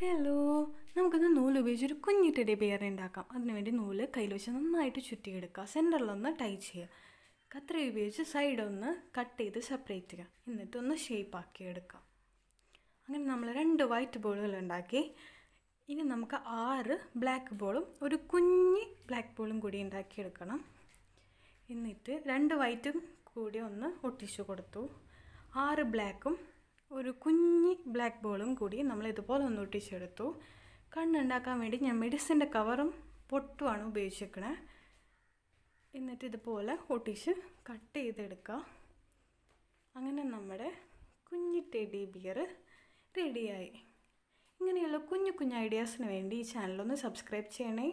hello നമുക്കത് നൂല് ഉപയോഗിച്ച് ഒരു കുഞ്ഞു ടെഡി ബിയർ ഉണ്ടാക്കാം അതിനുവേണ്ടി നൂല് കയ്യിൽ വെച്ച് നന്നായിട്ട് ചുറ്റിയെടുക്കുക സെൻറ്ററിലൊന്ന് ടൈ ചെയ്യുക കത്രി ഉപയോഗിച്ച് സൈഡ് ഒന്ന് കട്ട് ചെയ്ത് സെപ്പറേറ്റ് ചെയ്യുക എന്നിട്ട് ഒന്ന് ഷേപ്പ് ആക്കി എടുക്കാം അങ്ങനെ നമ്മൾ രണ്ട് വൈറ്റ് ബോളുകൾ ഉണ്ടാക്കി ഇനി നമുക്ക് ആറ് ബ്ലാക്ക് ബോളും ഒരു കുഞ്ഞ് ബ്ലാക്ക് ബോളും കൂടി ഉണ്ടാക്കിയെടുക്കണം എന്നിട്ട് രണ്ട് വൈറ്റും കൂടി ഒന്ന് ഒട്ടിച്ചു കൊടുത്തു ആറ് ബ്ലാക്കും ബ്ലാക്ക് ബോളും കൂടി നമ്മൾ ഇതുപോലെ ഒന്ന് ഒട്ടിച്ചെടുത്തു കണ്ണുണ്ടാക്കാൻ വേണ്ടി ഞാൻ മെഡിസിൻ്റെ കവറും പൊട്ടുമാണ് ഉപയോഗിച്ചിരിക്കുന്നത് എന്നിട്ട് ഇതുപോലെ ഒട്ടിച്ച് കട്ട് ചെയ്തെടുക്കുക അങ്ങനെ നമ്മുടെ കുഞ്ഞു ടെഡി ബിയർ റെഡിയായി ഇങ്ങനെയുള്ള കുഞ്ഞു കുഞ്ഞു ഐഡിയാസിന് വേണ്ടി ഈ ചാനലൊന്ന് സബ്സ്ക്രൈബ് ചെയ്യണേ